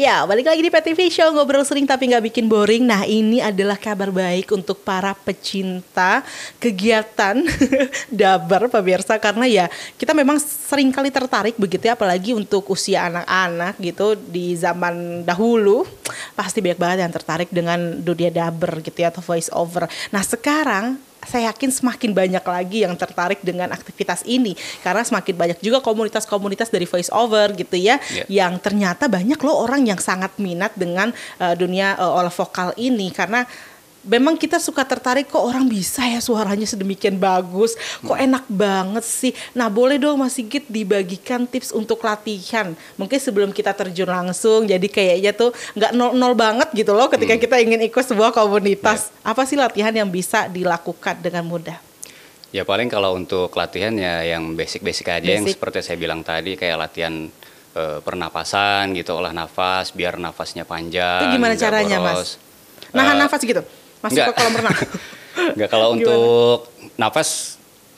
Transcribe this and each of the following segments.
Ya, balik lagi di PTV Show ngobrol sering tapi nggak bikin boring. Nah, ini adalah kabar baik untuk para pecinta kegiatan dabar pemirsa karena ya kita memang sering kali tertarik begitu ya apalagi untuk usia anak-anak gitu di zaman dahulu pasti banyak banget yang tertarik dengan dunia dabar gitu ya atau voice over. Nah, sekarang saya yakin semakin banyak lagi yang tertarik dengan aktivitas ini karena semakin banyak juga komunitas-komunitas dari voice over gitu ya yeah. yang ternyata banyak loh orang yang sangat minat dengan uh, dunia uh, eh, olah vokal ini karena memang kita suka tertarik kok orang bisa ya suaranya sedemikian bagus, kok hmm. enak banget sih. Nah boleh dong Mas Sigit dibagikan tips untuk latihan. Mungkin sebelum kita terjun langsung, jadi kayaknya tuh nggak nol-nol banget gitu loh ketika hmm. kita ingin ikut sebuah komunitas. Ya. Apa sih latihan yang bisa dilakukan dengan mudah? Ya paling kalau untuk latihan ya yang basic-basic aja basic. yang seperti saya bilang tadi kayak latihan e, pernapasan gitu olah nafas biar nafasnya panjang. Itu gimana caranya boros. mas? Nahan uh, nafas gitu? masuk Nggak. ke kolam renang? Enggak, kalau oh, Gimana? untuk nafas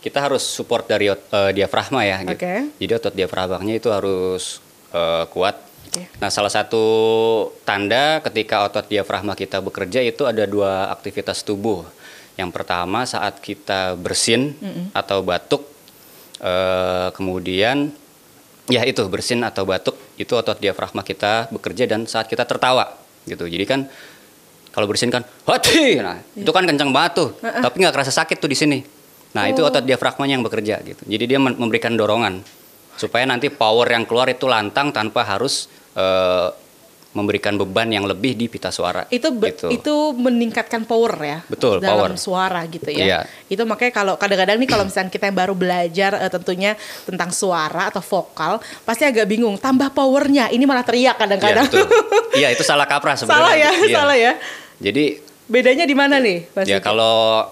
kita harus support dari uh, diafragma ya. Gitu. Jadi otot diafragmanya itu harus uh, kuat. Okay. Nah, salah satu tanda ketika otot diafragma kita bekerja itu ada dua aktivitas tubuh. Yang pertama saat kita bersin mm -hmm. atau batuk, uh, kemudian ya itu bersin atau batuk itu otot diafragma kita bekerja dan saat kita tertawa gitu. Jadi kan kalau bersin kan hati. Nah, ya. itu kan kencang banget tuh. Uh -uh. Tapi nggak kerasa sakit tuh di sini. Nah, oh. itu otot diafragma yang bekerja gitu. Jadi dia memberikan dorongan supaya nanti power yang keluar itu lantang tanpa harus uh, memberikan beban yang lebih di pita suara. Itu gitu. itu meningkatkan power ya. Betul, dalam power. suara gitu ya. Iya. Itu makanya kalau kadang-kadang nih kalau misalnya kita yang baru belajar uh, tentunya tentang suara atau vokal pasti agak bingung tambah powernya. Ini malah teriak kadang-kadang. Iya, iya itu salah kaprah sebenarnya. Salah ya, iya. salah ya. Jadi bedanya di mana nih, Ya kalau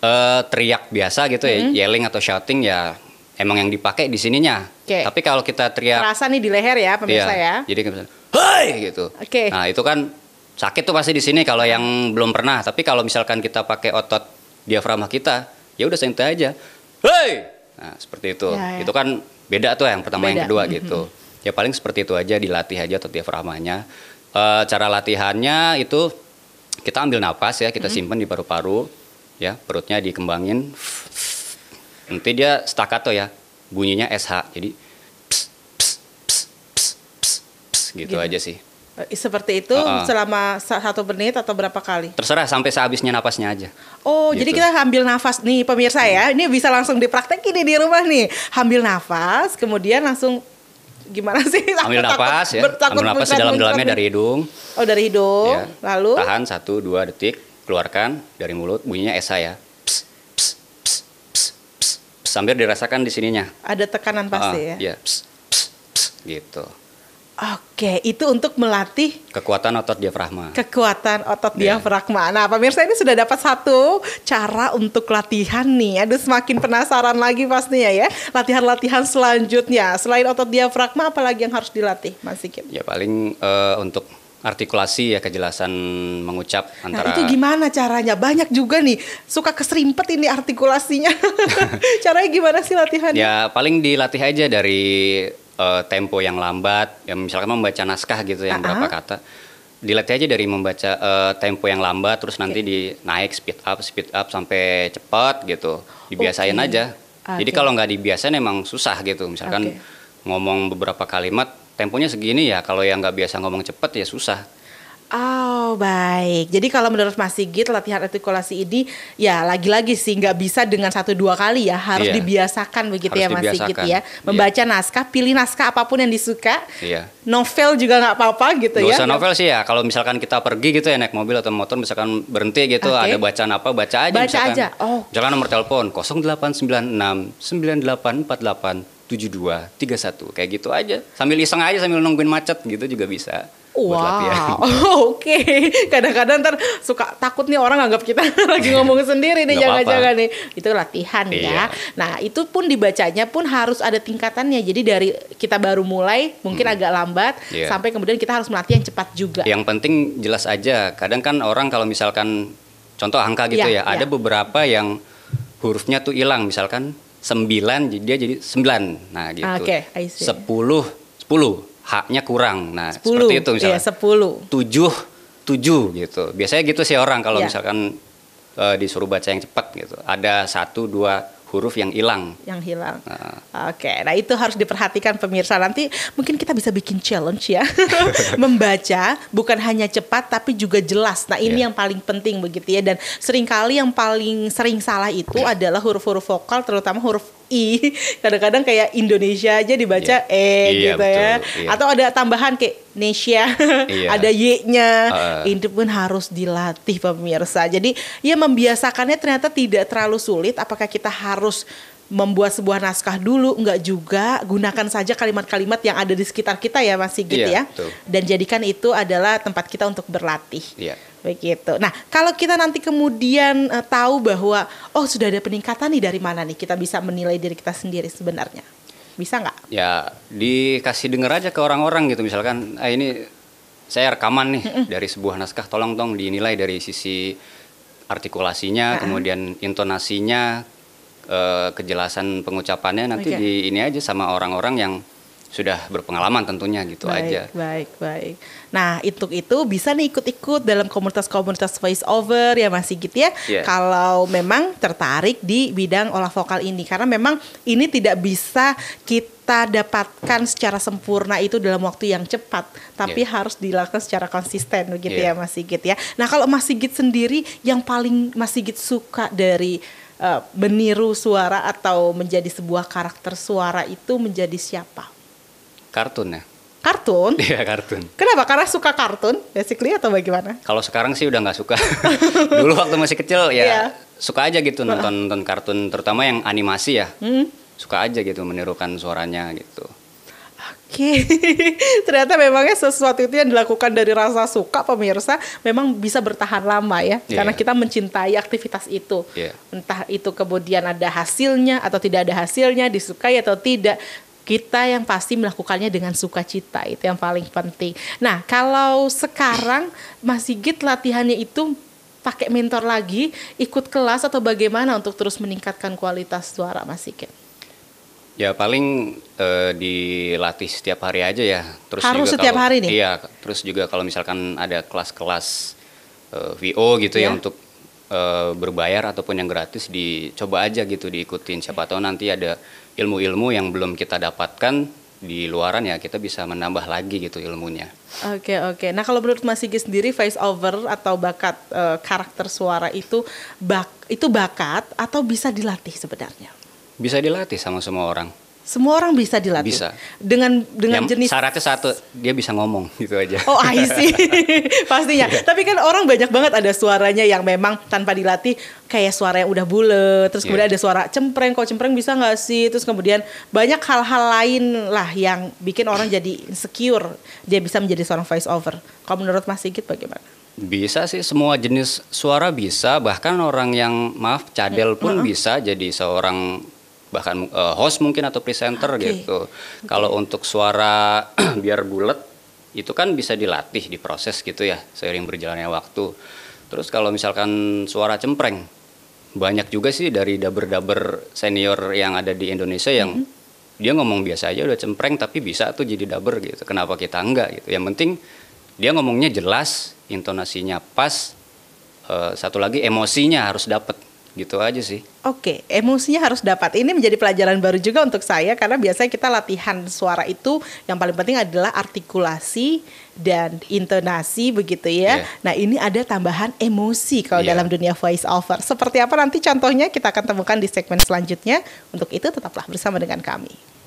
uh, teriak biasa gitu mm -hmm. yelling atau shouting ya emang yang dipakai di sininya. Okay. Tapi kalau kita teriak Terasa nih di leher ya pemirsa iya. ya. Jadi hei gitu. Oke. Okay. Nah itu kan sakit tuh pasti di sini kalau yang belum pernah. Tapi kalau misalkan kita pakai otot diafragma kita, ya udah santai aja. Hei. Nah seperti itu. Ya, ya. Itu kan beda tuh yang pertama beda. yang kedua mm-hmm. gitu. Ya paling seperti itu aja dilatih aja otot diaframanya. E, eh, cara latihannya itu kita ambil napas ya kita mm-hmm. simpan di paru-paru ya perutnya dikembangin. Nanti dia staccato ya bunyinya sh jadi gitu, gitu. aja sih eh, seperti itu uh -uh. selama satu menit atau berapa kali? Terserah sampai sehabisnya napasnya aja. Oh, gitu. jadi kita ambil nafas nih pemirsa hmm. ya. Ini bisa langsung dipraktekin di rumah nih. Ambil nafas, kemudian langsung gimana sih? Ya. Ambil nafas ya. Ambil nafas dalam-dalamnya dari hidung. Oh, dari hidung. Ya. Lalu tahan satu dua detik, keluarkan dari mulut bunyinya esa ya. Pss, pss, pss, pss, pss, pss, sambil dirasakan di sininya. Ada tekanan pasti uh, ya. Iya, gitu. Oke, itu untuk melatih kekuatan otot diafragma. Kekuatan otot yeah. diafragma. Nah, pemirsa ini sudah dapat satu cara untuk latihan nih. Aduh, semakin penasaran lagi pastinya ya. Latihan-latihan selanjutnya selain otot diafragma, apalagi yang harus dilatih, Mas Sigit? Ya paling uh, untuk artikulasi ya kejelasan mengucap nah, antara nah, itu gimana caranya banyak juga nih suka keserimpet ini artikulasinya caranya gimana sih latihannya ya paling dilatih aja dari uh, tempo yang lambat, ya misalkan membaca naskah gitu yang uh -huh. berapa uh-uh. kata, dilatih aja dari membaca uh, tempo yang lambat, terus nanti okay. dinaik speed up, speed up sampai cepat gitu, dibiasain okay. aja. Okay. Jadi kalau nggak dibiasain emang susah gitu, misalkan okay. ngomong beberapa kalimat temponya segini ya, kalau yang nggak biasa ngomong cepat ya susah Oh baik, jadi kalau menurut Mas Sigit latihan artikulasi ini ya lagi-lagi sih nggak bisa dengan satu dua kali ya harus yeah. dibiasakan begitu harus ya Mas dibiasakan. Sigit ya membaca yeah. naskah, pilih naskah apapun yang disuka, yeah. novel juga nggak apa-apa gitu Dosa ya. Bisa novel sih ya, kalau misalkan kita pergi gitu ya naik mobil atau motor misalkan berhenti gitu okay. ada bacaan apa baca aja. Baca misalkan, aja. Oh. Jangan nomor telepon 0896 9848 7231 kayak gitu aja sambil iseng aja sambil nungguin macet gitu juga bisa. Wow, oke. Okay. Kadang-kadang ntar suka takut nih orang anggap kita lagi ngomong sendiri nih, jangan-jangan nih. Itu latihan ya. iya. ya. Nah, itu pun dibacanya pun harus ada tingkatannya. Jadi dari kita baru mulai mungkin hmm. agak lambat, yeah. sampai kemudian kita harus melatih yang cepat juga. Yang penting jelas aja. Kadang kan orang kalau misalkan contoh angka gitu yeah, ya, ada iya. beberapa yang hurufnya tuh hilang, misalkan sembilan, dia jadi sembilan. Nah gitu. Oke, okay, sepuluh, sepuluh haknya kurang. Nah, 10, seperti itu misalnya. Iya, 10. 7 7 gitu. Biasanya gitu sih orang kalau iya. misalkan e, disuruh baca yang cepat gitu. Ada satu dua huruf yang hilang. Yang hilang. Nah. Oke, nah itu harus diperhatikan pemirsa. Nanti mungkin kita bisa bikin challenge ya. Membaca bukan hanya cepat tapi juga jelas. Nah, ini yeah. yang paling penting begitu ya dan seringkali yang paling sering salah itu iya. adalah huruf-huruf vokal terutama huruf I kadang-kadang kayak Indonesia aja dibaca yeah. E yeah, gitu betul, ya yeah. atau ada tambahan kayak Indonesia yeah. ada Y-nya uh. Ah. itu pun harus dilatih pemirsa jadi ya membiasakannya ternyata tidak terlalu sulit apakah kita harus membuat sebuah naskah dulu enggak juga gunakan saja kalimat-kalimat yang ada di sekitar kita ya masih gitu yeah, ya betul. dan jadikan itu adalah tempat kita untuk berlatih yeah. begitu nah kalau kita nanti kemudian uh, tahu bahwa oh sudah ada peningkatan nih dari mana nih kita bisa menilai diri kita sendiri sebenarnya bisa nggak ya dikasih dengar aja ke orang-orang gitu misalkan ah, ini saya rekaman nih mm -mm. dari sebuah naskah tolong dong dinilai dari sisi artikulasinya, uh-huh. kemudian intonasinya, Eh, kejelasan pengucapannya nanti okay. di ini aja sama orang-orang yang sudah berpengalaman tentunya gitu baik, aja. Baik, baik. Nah, itu itu bisa nih ikut-ikut dalam komunitas-komunitas voice over ya Mas Sigit ya. Yeah. Kalau memang tertarik di bidang olah vokal ini karena memang ini tidak bisa kita dapatkan secara sempurna itu dalam waktu yang cepat, tapi yeah. harus dilakukan secara konsisten begitu yeah. ya Mas Sigit ya. Nah, kalau Mas Sigit sendiri yang paling Mas Sigit suka dari uh, meniru suara atau menjadi sebuah karakter suara itu menjadi siapa? Kartun ya. Kartun? Iya kartun. Kenapa? Karena suka kartun basically atau bagaimana? Kalau sekarang sih udah nggak suka. Dulu waktu masih kecil ya yeah. suka aja gitu nonton nonton kartun terutama yang animasi ya. Mm. Suka aja gitu menirukan suaranya gitu. Oke, okay. ternyata memangnya sesuatu itu yang dilakukan dari rasa suka pemirsa memang bisa bertahan lama ya, yeah. karena kita mencintai aktivitas itu. Yeah. Entah itu kemudian ada hasilnya atau tidak ada hasilnya, disukai atau tidak, kita yang pasti melakukannya dengan sukacita itu yang paling penting. Nah, kalau sekarang Mas Sigit latihannya itu pakai mentor lagi, ikut kelas atau bagaimana untuk terus meningkatkan kualitas suara Mas Sigit? Ya paling eh, dilatih setiap hari aja ya. Terus Harus juga setiap kalau, hari nih. Iya, terus juga kalau misalkan ada kelas-kelas eh, VO gitu yeah. ya iya. untuk eh, berbayar ataupun yang gratis dicoba aja gitu diikutin. Siapa tahu nanti ada ilmu-ilmu yang belum kita dapatkan di luaran ya kita bisa menambah lagi gitu ilmunya. Oke okay, oke. Okay. Nah kalau menurut Mas Sigi sendiri face over atau bakat e, karakter suara itu bak itu bakat atau bisa dilatih sebenarnya? Bisa dilatih sama semua orang. Semua orang bisa dilatih. Bisa. Dengan dengan ya, jenis syaratnya satu, dia bisa ngomong gitu aja. Oh, I see. Pastinya. Yeah. Tapi kan orang banyak banget ada suaranya yang memang tanpa dilatih kayak suara yang udah bulat, terus yeah. kemudian ada suara cempreng, kok cempreng bisa nggak sih? Terus kemudian banyak hal-hal lain lah yang bikin orang jadi insecure. Dia bisa menjadi seorang voice over. Kalau menurut Mas Sigit bagaimana? Bisa sih, semua jenis suara bisa, bahkan orang yang maaf cadel pun mm -hmm. bisa jadi seorang bahkan uh, host mungkin atau presenter okay. gitu. Okay. Kalau untuk suara biar bulat itu kan bisa dilatih, diproses gitu ya seiring berjalannya waktu. Terus kalau misalkan suara cempreng banyak juga sih dari daber-daber senior yang ada di Indonesia yang mm -hmm. dia ngomong biasa aja udah cempreng tapi bisa tuh jadi daber gitu. Kenapa kita enggak gitu? Yang penting dia ngomongnya jelas, intonasinya pas. Uh, satu lagi emosinya harus dapet gitu aja sih. Oke, okay, emosinya harus dapat. Ini menjadi pelajaran baru juga untuk saya karena biasanya kita latihan suara itu yang paling penting adalah artikulasi dan intonasi begitu ya. Yeah. Nah, ini ada tambahan emosi kalau yeah. dalam dunia voice over. Seperti apa nanti contohnya kita akan temukan di segmen selanjutnya. Untuk itu tetaplah bersama dengan kami.